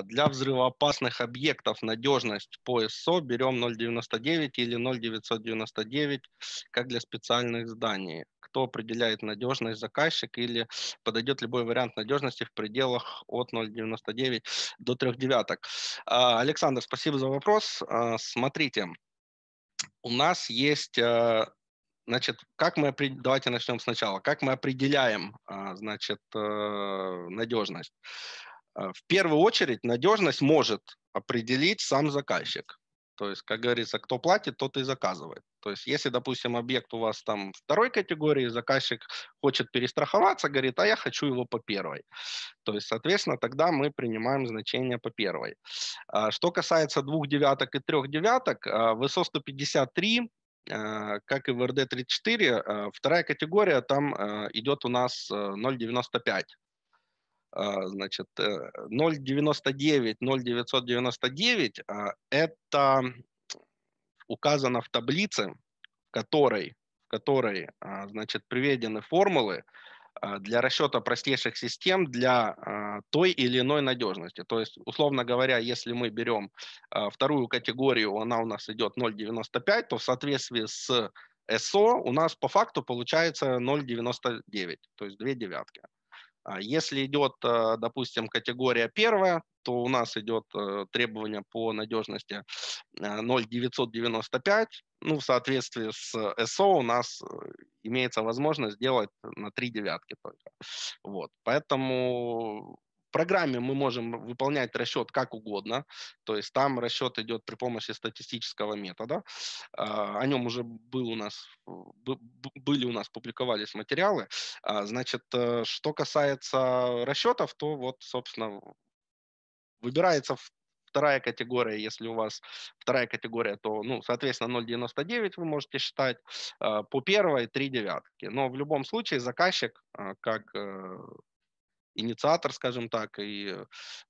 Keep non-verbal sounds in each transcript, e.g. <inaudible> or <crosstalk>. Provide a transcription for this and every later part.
А для взрывоопасных объектов надежность по СО берем 0,99 или 0,999, как для специальных зданий. Кто определяет надежность, заказчик или подойдет любой вариант надежности в пределах от 0,99 до 3 девяток. А, Александр, спасибо за вопрос. А, смотрите, у нас есть э, Значит, как мы давайте начнем сначала. Как мы определяем, значит, э, надежность? Э, в первую очередь надежность может определить сам заказчик. То есть, как говорится, кто платит, тот и заказывает. То есть, если, допустим, объект у вас там второй категории, заказчик хочет перестраховаться, говорит, а я хочу его по первой. То есть, соответственно, тогда мы принимаем значение по первой. А что касается двух девяток и трех девяток, в ISO 153 как и в RD34, э, вторая категория там э, идет у нас 0,95. А, значит, 0,99, э, 0,999 а, это указано в таблице, в которой, в которой а, значит, приведены формулы для расчета простейших систем для той или иной надежности. То есть, условно говоря, если мы берем вторую категорию, она у нас идет 0,95, то в соответствии с СО у нас по факту получается 0,99, то есть две девятки. А если идет, э, допустим, категория первая, то у нас идет э, требование по надежности 0,995. Э, ну, в соответствии с СО у нас имеется возможность сделать на 3 девятки только. Вот. Поэтому программе мы можем выполнять расчет как угодно, то есть там расчет идет при помощи статистического метода. А, о нем уже был у нас, были у нас, публиковались материалы. А, значит, э, что касается расчетов, то вот, собственно, выбирается вторая категория, если у вас вторая категория, то, ну, соответственно, 0,99 вы можете считать, э, по первой 3 девятки. Но в любом случае заказчик, э, как инициатор, скажем так, и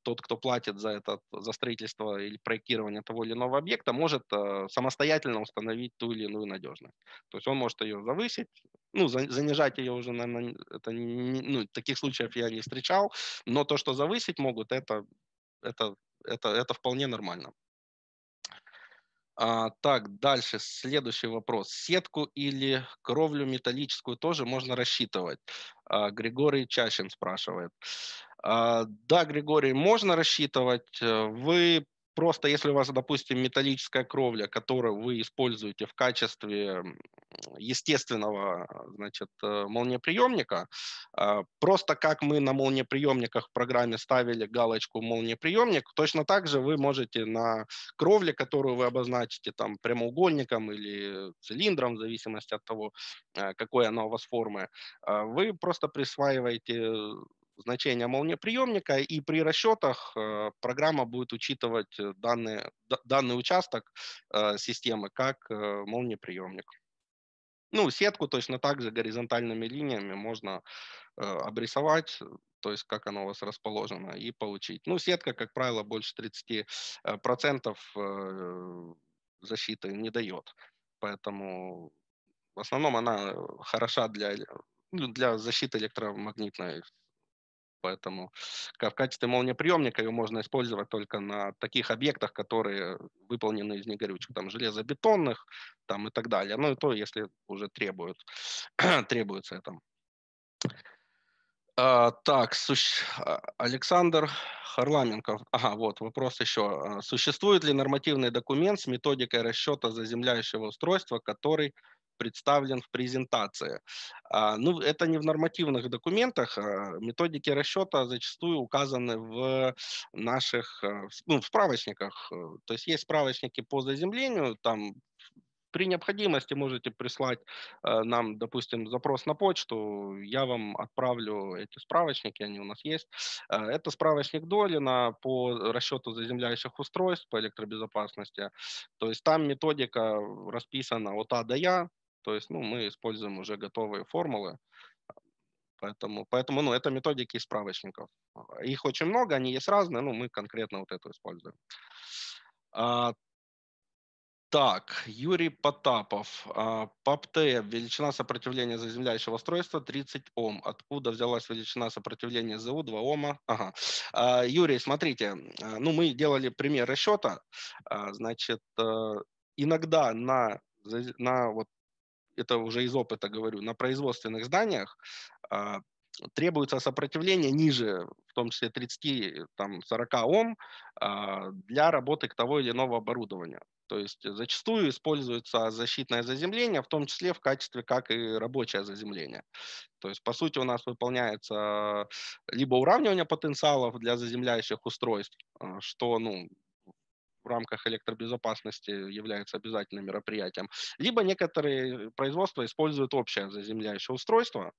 тот, кто платит за, это, за строительство или проектирование того или иного объекта, может э, самостоятельно установить ту или иную надежность. То есть он может ее завысить, ну, занижать ее уже, наверное, это не, ну, таких случаев я не встречал, но то, что завысить могут, это, это, это, это вполне нормально. А, так, дальше, следующий вопрос. Сетку или кровлю металлическую тоже можно рассчитывать. А, Григорий Чащин спрашивает. А, да, Григорий, можно рассчитывать. Э, вы просто если у вас, допустим, металлическая кровля, которую вы используете в качестве естественного значит, э, молниеприемника, а, просто как мы на молниеприемниках в программе ставили галочку молниеприемник, точно так же вы можете на кровле, которую вы обозначите там прямоугольником или цилиндром, в зависимости от того, э, какой она у вас формы, а, вы просто присваиваете значение молниеприемника, и при расчетах э, программа будет учитывать э, данные, данный участок э, системы как молниеприемник. Ну, сетку точно так же горизонтальными линиями можно обрисовать, то есть как оно у вас расположено и получить. Ну, сетка, как правило, больше 30% защиты не дает, поэтому в основном она хороша для, ну, для защиты электромагнитной Поэтому в качестве молниеприемника ее можно использовать только на таких объектах, которые выполнены из негорючих, там железобетонных там, и так далее. Ну и то, если уже требуют, <clears throat> требуется это. А, так, суще... А, Александр Харламенков. Ага, вот вопрос еще. А, существует ли нормативный документ с методикой расчета заземляющего устройства, который представлен в презентации. А, ну, это не в нормативных документах. А, методики расчета зачастую указаны в наших а, ну, в справочниках. То есть есть справочники по заземлению, там при необходимости можете прислать э, нам, допустим, запрос на почту, я вам отправлю эти справочники, они у нас есть. Э, это справочник Долина по расчету заземляющих устройств по электробезопасности. То есть там методика расписана от А до Я, то есть ну, мы используем уже готовые формулы, Поэтому, поэтому ну, это методики из справочников. Их очень много, они есть разные, но ну, мы конкретно вот эту используем. А, так, Юрий Потапов. А, ПАПТЭ. Величина сопротивления заземляющего устройства 30 Ом. Откуда взялась величина сопротивления ЗУ 2 Ома? Ага. А, Юрий, смотрите, а, ну мы делали пример расчета. А, значит, э, иногда на, на вот это уже из опыта говорю, на производственных зданиях э, требуется сопротивление ниже, в том числе 30-40 Ом, э, для работы к того или иного оборудования. То есть зачастую используется защитное заземление, в том числе в качестве как и рабочее заземление. То есть, по сути, у нас выполняется либо уравнивание потенциалов для заземляющих устройств, а, что ну, в рамках электробезопасности является обязательным мероприятием, либо некоторые производства используют общее заземляющее устройство,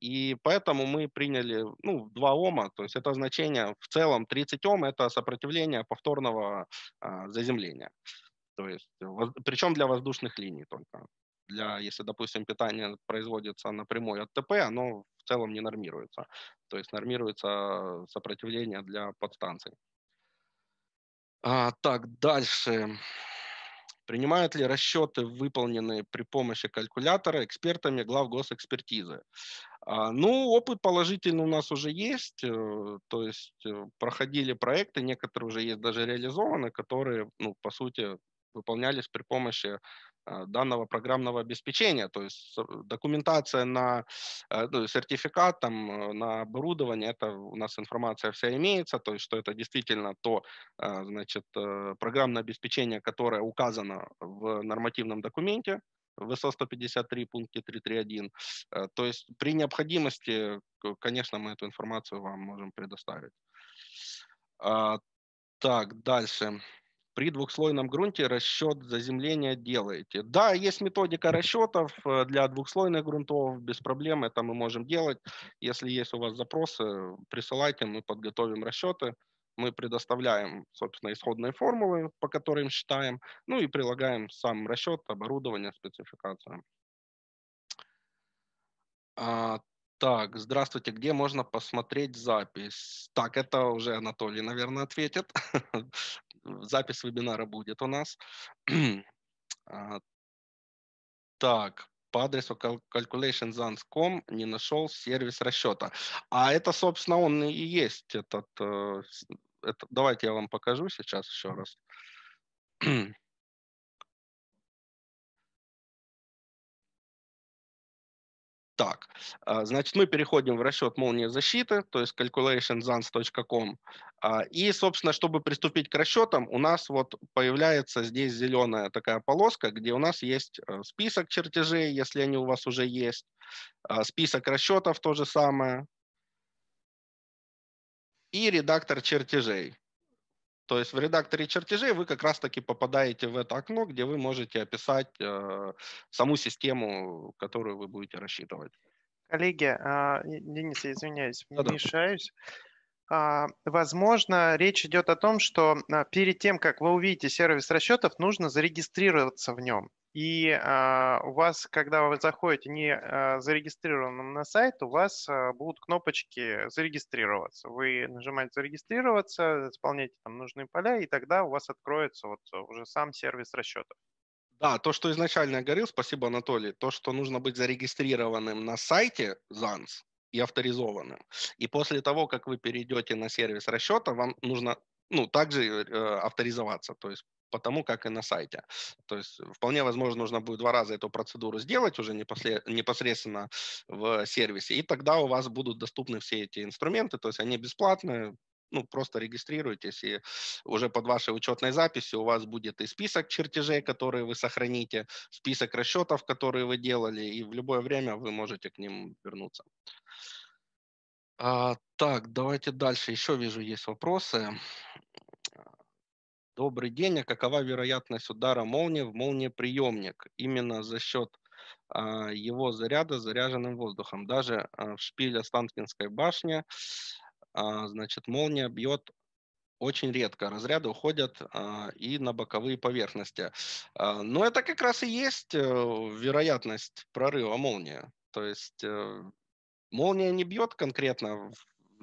и поэтому мы приняли ну, 2 ома, то есть это значение в целом 30 ом, это сопротивление повторного а, заземления. То есть, причем для воздушных линий только. Для, если, допустим, питание производится напрямую от ТП, оно в целом не нормируется. То есть нормируется сопротивление для подстанций. А, так, дальше. Принимают ли расчеты, выполненные при помощи калькулятора, экспертами глав госэкспертизы? А, ну, опыт положительный у нас уже есть. Э, то есть э, проходили проекты, некоторые уже есть даже реализованы, которые, ну, по сути, выполнялись при помощи э, данного программного обеспечения, то есть э, документация на э, ну, сертификат там, на оборудование, это у нас информация вся имеется, то есть что это действительно то значит, программное обеспечение, которое указано в нормативном документе, ВСО 153 пункте 331. То есть при необходимости, конечно, мы эту информацию вам можем предоставить. А, так, дальше при двухслойном грунте расчет заземления делаете. Да, есть методика расчетов э, для двухслойных грунтов, без проблем это мы можем делать. Если есть у вас запросы, присылайте, мы подготовим расчеты. Мы предоставляем, собственно, исходные формулы, по которым считаем, ну и прилагаем сам расчет, оборудование, спецификацию. А, так, здравствуйте, где можно посмотреть запись? Так, это уже Анатолий, наверное, ответит. <laughs> запись вебинара будет у нас. <clears throat> А, так, по адресу calculationzans.com не нашел сервис расчета. А это, собственно, он и есть этот... Э, это, давайте я вам покажу сейчас еще раз. <clears throat> Так, а, значит, мы переходим в расчет молнии защиты, то есть calculationzans.com. А, и, собственно, чтобы приступить к расчетам, у нас вот появляется здесь зеленая такая полоска, где у нас есть э, список чертежей, если они у вас уже есть, а, список расчетов то же самое, и редактор чертежей. То есть в редакторе чертежей вы как раз-таки попадаете в это окно, где вы можете описать э, саму систему, которую вы будете рассчитывать. Коллеги, э, Денис, я извиняюсь, Да-да. мешаюсь. Э, возможно, речь идет о том, что а, перед тем, как вы увидите сервис расчетов, нужно зарегистрироваться в нем. И э, у вас, когда вы заходите не э, зарегистрированным на сайт, у вас э, будут кнопочки «Зарегистрироваться». Вы нажимаете «Зарегистрироваться», заполняете там нужные поля, и тогда у вас откроется вот уже сам сервис расчетов. Да, то, что изначально я говорил, спасибо, Анатолий, то, что нужно быть зарегистрированным на сайте ЗАНС и авторизованным. И после того, как вы перейдете на сервис расчета, вам нужно ну, также э, авторизоваться, то есть по тому, как и на сайте. То есть э, вполне возможно, нужно будет два раза эту процедуру сделать уже непосредственно в сервисе, и тогда у вас будут доступны все эти инструменты, то есть они бесплатные, ну, просто регистрируйтесь, и уже под вашей учетной записью у вас будет и список чертежей, которые вы сохраните, список расчетов, которые вы делали, и в любое время вы можете к ним вернуться. А, так, давайте дальше. Еще вижу, есть вопросы. Добрый день. А какова вероятность удара молнии в молниеприемник именно за счет а, его заряда заряженным воздухом? Даже а, в шпиле Останкинской башни а, значит, молния бьет очень редко. Разряды уходят а, и на боковые поверхности. А, но это как раз и есть э, вероятность прорыва молнии. То есть э, молния не бьет конкретно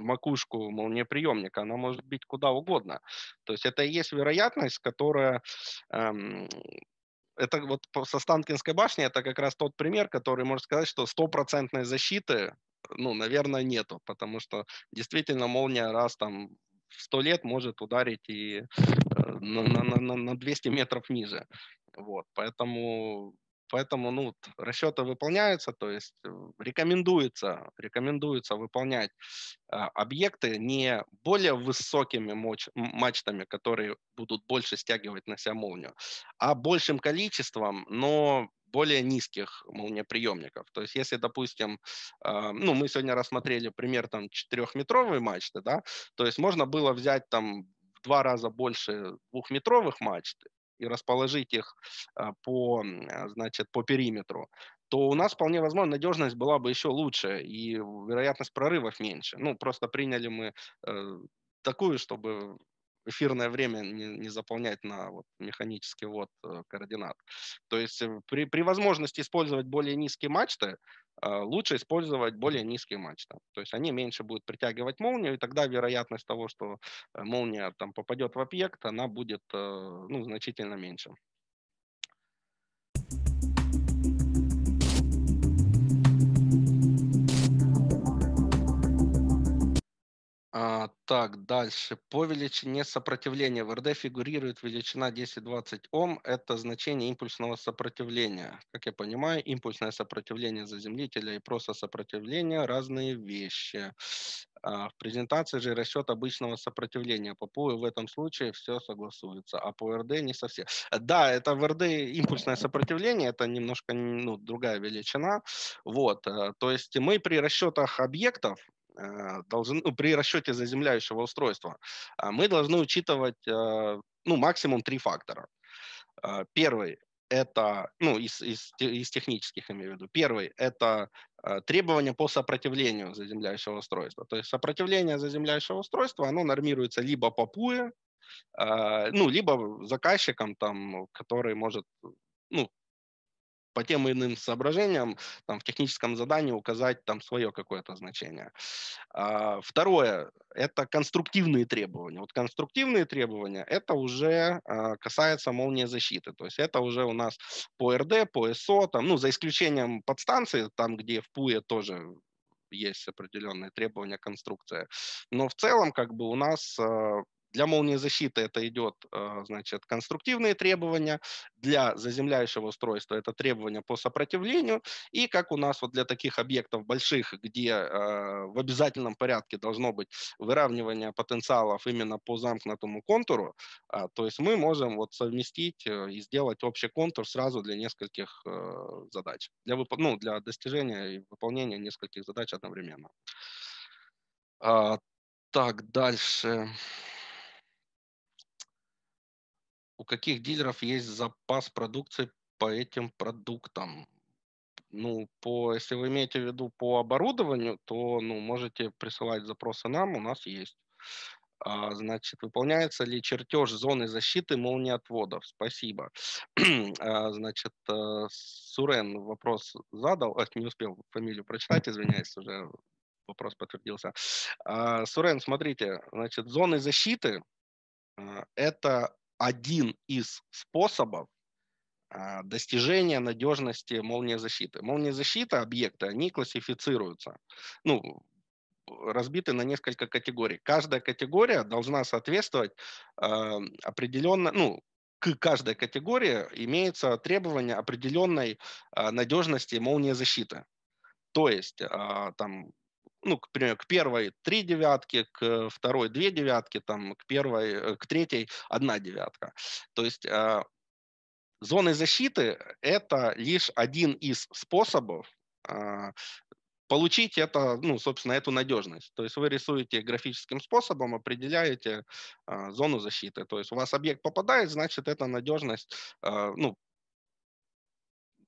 макушку молниеприемника, она может быть куда угодно. То есть это и есть вероятность, которая эм, это вот со Станкинской башни это как раз тот пример, который можно сказать, что стопроцентной защиты, ну, наверное, нету, потому что действительно молния раз там в 100 лет может ударить и э, на, на, на, на 200 метров ниже. Вот, поэтому Поэтому ну, вот, расчеты выполняются, то есть э, рекомендуется, рекомендуется выполнять э, объекты не более высокими моч, мачтами, которые будут больше стягивать на себя молнию, а большим количеством, но более низких молниеприемников. То есть, если, допустим, э, ну, мы сегодня рассмотрели пример там четырехметровой мачты, да, то есть можно было взять там в два раза больше двухметровых мачт и расположить их э, по, э, значит, по периметру, то у нас вполне возможно надежность была бы еще лучше и вероятность прорывов меньше. Ну, просто приняли мы э, такую, чтобы эфирное время не, не заполнять на вот, механический вот э, координат. То есть э, при, при возможности использовать более низкие мачты, э, лучше использовать более низкие мачты. То есть они меньше будут притягивать молнию, и тогда вероятность того, что молния там попадет в объект, она будет ну, значительно меньше. А, так, дальше. По величине сопротивления в РД фигурирует величина 10-20 Ом. Это значение импульсного сопротивления. Как я понимаю, импульсное сопротивление заземлителя и просто сопротивление – разные вещи. А, в презентации же расчет обычного сопротивления. По ПУ в этом случае все согласуется, а по РД не совсем. Да, это в РД импульсное сопротивление, это немножко ну, другая величина. Вот. Э, то есть мы при расчетах объектов Э, должен, ну, при расчете заземляющего устройства э, мы должны учитывать э, ну, максимум три фактора. Первый – это, ну, из, из, из технических имею в виду. Первый – это требования по сопротивлению заземляющего устройства. То есть сопротивление заземляющего устройства, оно нормируется либо по ПУЭ, ну, либо заказчиком, там, который может ну, по тем иным соображениям там, в техническом задании указать там свое какое-то значение. А, второе – это конструктивные требования. Вот конструктивные требования – это уже а, касается молнии защиты. То есть это уже у нас по РД, по СО, там, ну, за исключением подстанции, там, где в ПУЕ тоже есть определенные требования конструкции. Но в целом как бы у нас а, для молниезащиты это идет, э, значит, конструктивные требования, для заземляющего устройства это требования по сопротивлению, и как у нас вот для таких объектов больших, где э, в обязательном порядке должно быть выравнивание потенциалов именно по замкнутому контуру, а, то есть мы можем вот совместить э, и сделать общий контур сразу для нескольких задач, для, ну, для достижения и выполнения нескольких задач одновременно. А, так, дальше у каких дилеров есть запас продукции по этим продуктам. Ну, по, если вы имеете в виду по оборудованию, то ну, можете присылать запросы нам, у нас есть. А, значит, выполняется ли чертеж зоны защиты молниеотводов? Спасибо. <clears throat> а, значит, э, Сурен вопрос задал, а, не успел фамилию прочитать, извиняюсь, уже вопрос подтвердился. А, Сурен, смотрите, значит, зоны защиты э, – это один из способов а, достижения надежности молниезащиты. Молниезащита объекты, они классифицируются, ну, разбиты на несколько категорий. Каждая категория должна соответствовать э, а, определенно, ну, к каждой категории имеется требование определенной э, а, надежности молниезащиты. То есть, э, там, ну, к примеру, к первой три девятки, к второй две девятки, там, к первой, э, к третьей одна девятка. То есть э, зоны защиты – это лишь один из способов э, получить это, ну, собственно, эту надежность. То есть вы рисуете графическим способом, определяете э, зону защиты. То есть у вас объект попадает, значит, эта надежность, э, ну,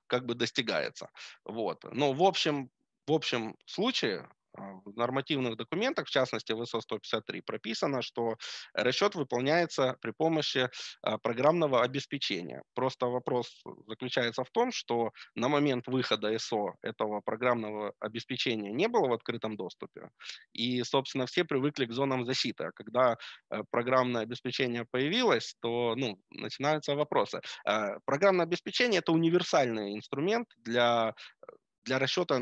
как бы достигается. Вот. Но в общем, в общем случае а, в нормативных документах, в частности в ISO 153, прописано, что расчет выполняется при помощи а, программного обеспечения. Просто вопрос заключается в том, что на момент выхода ISO этого программного обеспечения не было в открытом доступе, и, собственно, все привыкли к зонам защиты. А когда э, программное обеспечение появилось, то ну, начинаются вопросы. А, программное обеспечение – это универсальный инструмент для э, для расчета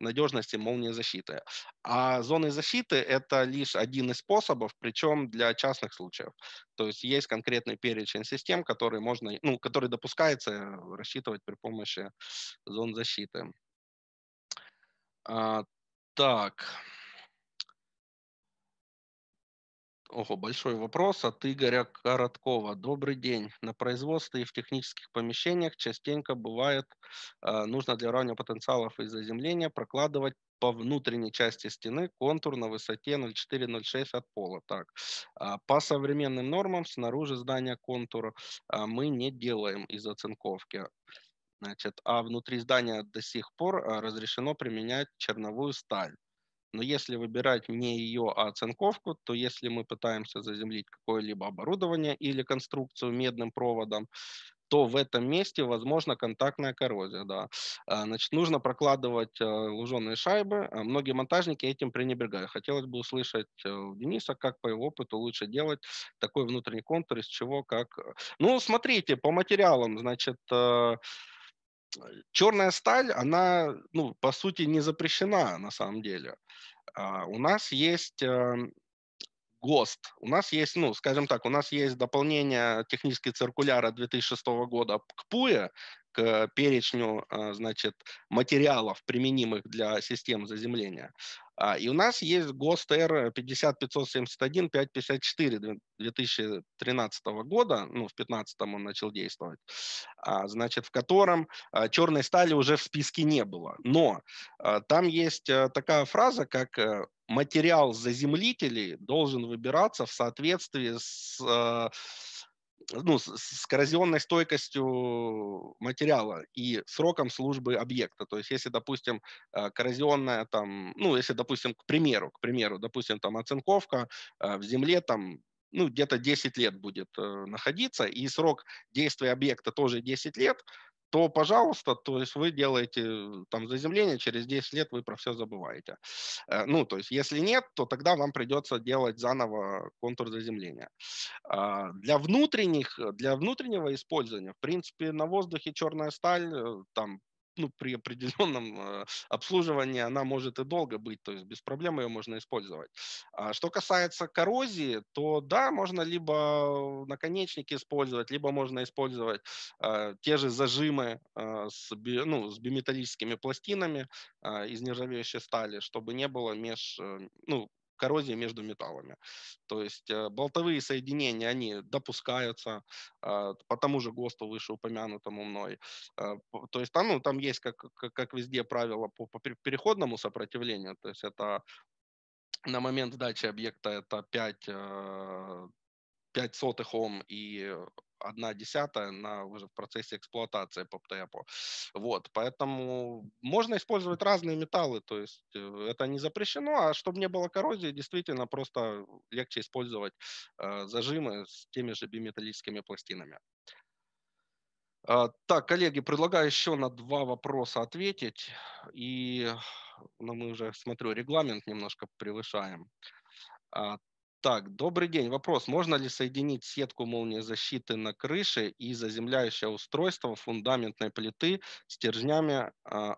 надежности молниезащиты. А зоны защиты – это лишь один из способов, причем для частных случаев. То есть есть конкретный перечень систем, которые, можно, ну, которые допускается рассчитывать при помощи зон защиты. А, так. Ого, большой вопрос а от Игоря Короткова. Добрый день. На производстве и в технических помещениях частенько бывает э, нужно для уровня потенциалов и заземления прокладывать по внутренней части стены контур на высоте 0,4-0,6 от пола. Так. А по современным нормам снаружи здания контура а, мы не делаем из оцинковки. Значит, а внутри здания до сих пор разрешено применять черновую сталь. Но если выбирать не ее, а оцинковку, то если мы пытаемся заземлить какое-либо оборудование или конструкцию медным проводом, то в этом месте возможна контактная коррозия. Да. А, значит, нужно прокладывать э, луженые шайбы. А, многие монтажники этим пренебрегают. Хотелось бы услышать э, у Дениса, как по его опыту лучше делать такой внутренний контур, из чего, как... Э, ну, смотрите, по материалам, значит, черная сталь, она, ну, по сути, не запрещена на самом деле. А, у нас есть эм, ГОСТ. У нас есть, ну, скажем так, у нас есть дополнение технической циркуляра 2006 года к ПУЭ, к э, перечню а, значит, материалов, применимых для систем заземления. А, и у нас есть ГОСТ-Р 50571, 554 2013 года, ну, в 15 он начал действовать, а, значит, в котором черной стали уже в списке не было. Но там есть э, такая фраза, как э, материал заземлителей должен выбираться в соответствии с ну, с коррозионной стойкостью материала и сроком службы объекта. То есть, если, допустим, э, коррозионная там, ну, если, допустим, к примеру, к примеру, допустим, там оцинковка э, в земле там ну, где-то 10 лет будет э, находиться, и срок действия объекта тоже 10 лет, то, пожалуйста, то есть вы делаете э, там заземление, через 10 лет вы про все забываете. Э, ну, то есть если нет, то тогда вам придется делать заново контур заземления. А, для внутренних, э, для внутреннего использования, в принципе, на воздухе черная сталь, там ну, при определенном э, обслуживании она может и долго быть, то есть без проблем ее можно использовать. А что касается коррозии, то да, можно либо наконечники использовать, либо можно использовать э, те же зажимы э, с, би, ну, с биметаллическими пластинами э, из нержавеющей стали, чтобы не было меж, э, ну, коррозии между металлами. То есть э, болтовые соединения, они допускаются э, по тому же ГОСТу вышеупомянутому мной. Э, то есть там, ну, там есть, как, как, как везде, правила по, по переходному сопротивлению. То есть это на момент сдачи объекта это 5 5 сотых Ом и одна десятая на, уже в процессе эксплуатации по ПТЭПу. Вот, поэтому можно использовать разные металлы, то есть э, это не запрещено, а чтобы не было коррозии, действительно просто легче использовать э, зажимы с теми же биметаллическими пластинами. А, так, коллеги, предлагаю еще на два вопроса ответить. И ну, мы уже, смотрю, регламент немножко превышаем. А, так, добрый день. Вопрос. Можно ли соединить сетку молниезащиты на крыше и заземляющее устройство фундаментной плиты стержнями, а,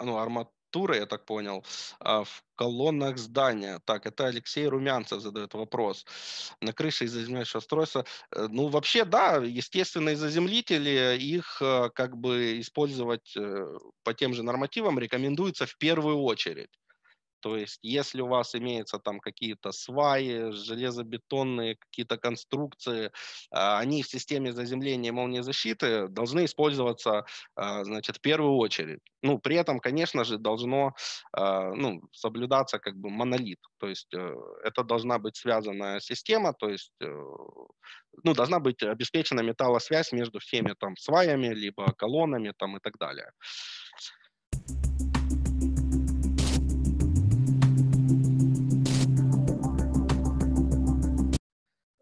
ну, арматуры, я так понял, а, в колоннах здания? Так, это Алексей Румянцев задает вопрос. На крыше и заземляющее устройство. Э, ну, вообще, да, естественные заземлители, их э, как бы использовать э, по тем же нормативам рекомендуется в первую очередь. То есть, если у вас имеются там какие-то сваи, железобетонные какие-то конструкции, а, они в системе заземления и молниезащиты должны использоваться, а, значит, в первую очередь. Ну, при этом, конечно же, должно а, ну, соблюдаться как бы монолит. То есть, э, это должна быть связанная система, то есть, э, ну, должна быть обеспечена металлосвязь между всеми там сваями, либо колоннами там и так далее.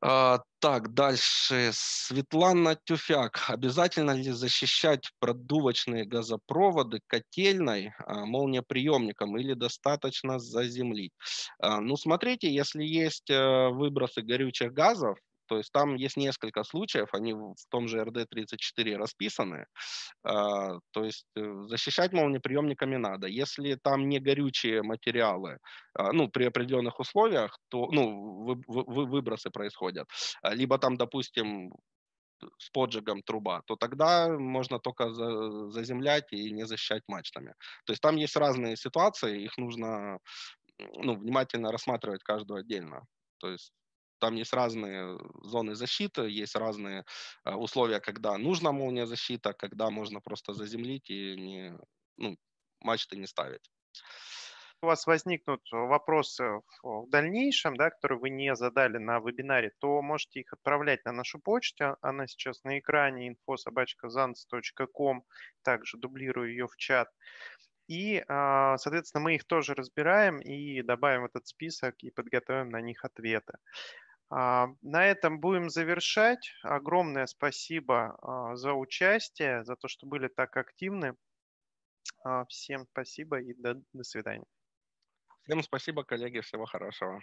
А, так, дальше. Светлана Тюфяк. Обязательно ли защищать продувочные газопроводы котельной а, молниеприемником или достаточно заземлить? А, ну, смотрите, если есть э, выбросы горючих газов, то есть там есть несколько случаев, они в том же РД-34 расписаны. А, то есть э, защищать молниеприемниками надо. Если там не горючие материалы, а, ну, при определенных условиях, то, ну, вы выбросы происходят. А, либо там, допустим, с поджигом труба, то тогда можно только за, заземлять и не защищать мачтами. То есть там есть разные ситуации, их нужно ну, внимательно рассматривать каждую отдельно. То есть там есть разные зоны защиты, есть разные э, условия, когда нужна молния защита, когда можно просто заземлить и не, ну, мачты не ставить. У вас возникнут вопросы в дальнейшем, да, которые вы не задали на вебинаре, то можете их отправлять на нашу почту. Она сейчас на экране infosobachkazans.com. Также дублирую ее в чат. И, а, соответственно, мы их тоже разбираем и добавим в этот список и подготовим на них ответы. А, на этом будем завершать. Огромное спасибо а, за участие, за то, что были так активны. А, всем спасибо и до, до свидания. Всем спасибо, коллеги. Всего хорошего.